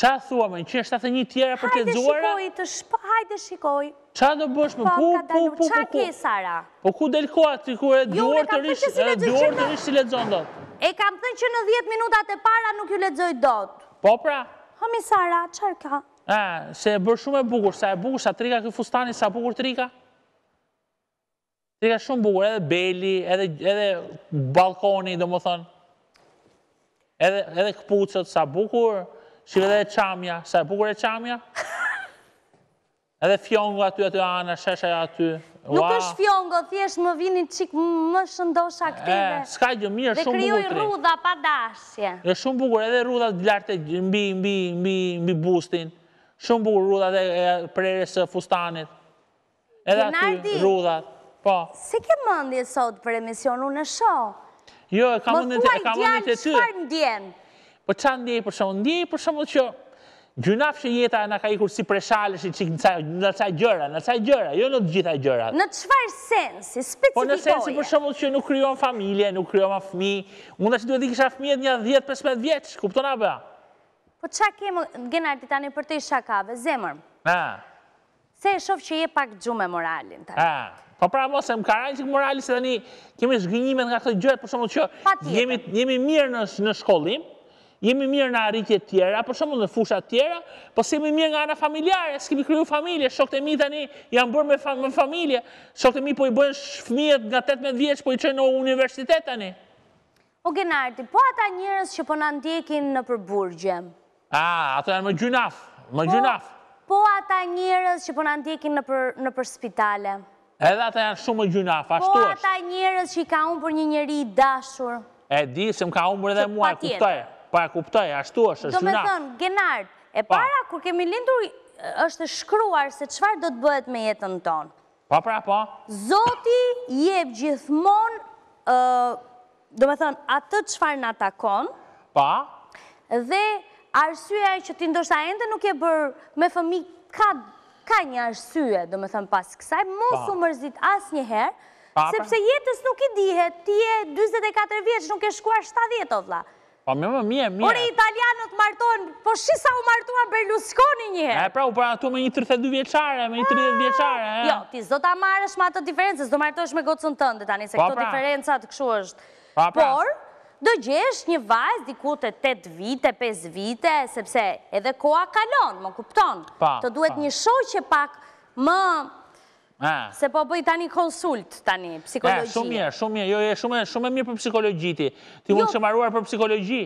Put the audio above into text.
Qa thua me, 171 tjera për të dzuara? Hajde shikoj, të shpo, hajde shikoj. Qa do bësh me, pu, pu, pu, pu, pu. Qa ke, Sara? Po ku del koha jo, të e duor të rishë, e duor të rishë si le dzonë dot? E kam thënë që në 10 minutat e para nuk ju le dzoj dot. Po pra? Hëmi, Sara, qar ka? A, se e bërë shumë e bukur, sa e bukur, sa trika këtë fustani, sa bukur trika? Trika shumë bukur, edhe beli, edhe balkoni, do më thënë. Edhe këpucët, sa bukur, bukur, Shive dhe e qamja, sa e bukur e qamja. Edhe fjongo aty aty anë, shesha aty. Nuk është fjongo, thjesht më vini qik më shëndosha këtive. Ska gjë mirë, shumë bukur Dhe kryoj rruda pa dashje. Dhe shumë bukur, edhe rruda të e mbi, mbi, mbi, mbi bustin. Shumë bukur rruda dhe prerës fustanit. Edhe aty rruda. Po. Se ke mëndi sot për emision, unë e shohë. Jo, e kam mëndi të ty. Më të të të të Po që ndje për shumë? Ndje për shumë që gjunaf që jeta në ka ikur si preshale që që në ca gjëra, në ca gjëra, jo në të gjitha gjëra. Në qëfar sensi, specifikoje? Po në sensi për shumë që nuk kryon familje, nuk kryon ma fmi, mund është duhet i kisha fmi edhe një 10-15 vjeqë, kupton a bëa? Po që kemë, genar tani për të i shakave, zemër, se e shof që je pak gjume moralin të. Po pra mos e më karajnë që moralis tani kemi zgjënjimet nga këtë gjëhet, për shumë që jemi mirë në shkollim, jemi mirë në arritje tjera, për shumë në fushat tjera, po si jemi mirë nga anë familjare, s'kemi kryu familje, shokët e mi tani janë bërë me familje, shokët e mi po i bëjnë shfëmijet nga 18 vjeqë, po i qënë në universitet tani. O Genarti, po ata njërës që po në ndjekin në përburgje? A, ato janë më gjunaf, më po, gjunaf. Po ata njërës që po në ndjekin në për spitale? Edhe ata janë shumë më gjunaf, po ashtu është. Po ata njërës që i ka unë për një njëri i dashur? E di, se më ka për edhe mua, kuptoj para kuptoj, ashtu është është nga. Do me thënë, Genard, e para, kur kemi lindur, është shkruar se qëfar do të bëhet me jetën tonë. Pa, pra, pa. Zoti jep gjithmonë, do me thënë, atë qëfar në atakonë. Pa. Dhe arsyeja që ti ndoshta endë nuk e bërë me fëmi ka një arsye, do me thënë pas kësaj, mos u mërzit asë njëherë, sepse jetës nuk i dihet, ti e 24 vjeç nuk e shkuar 70 o vla. Po më më mje, mje. Ore italianët martohen, po shi sa u martuan Berlusconi një herë. E pra u paratu me një 32 vjeçare, me një 30 vjeçare, Jo, ti s'do ta marrësh me ato diferencës, s'do martohesh me gocën tënde tani se këto pra. diferencat kshu është. Pa, pra. Por do gjesh një vajzë diku te 8 vite, 5 vite, sepse edhe koha kalon, më kupton? Pa, të duhet një shoqe pak më Se po bëj tani konsult, tani, psikologi. Shumë mirë, shumë mirë, jo, jo shumë mirë për psikologi ti. Ti mund që jo. marruar për psikologi.